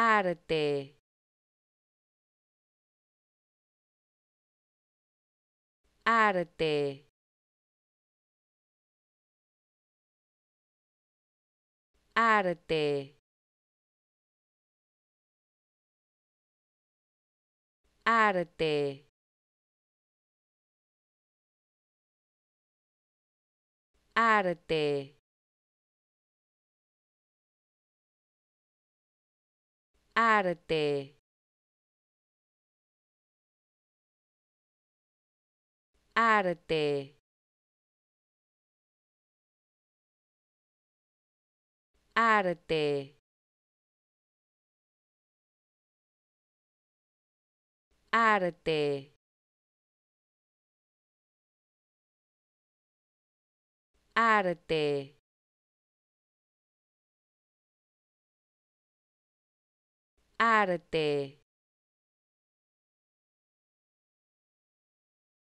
arte arte arte arte arte arte arte arte arte arte arte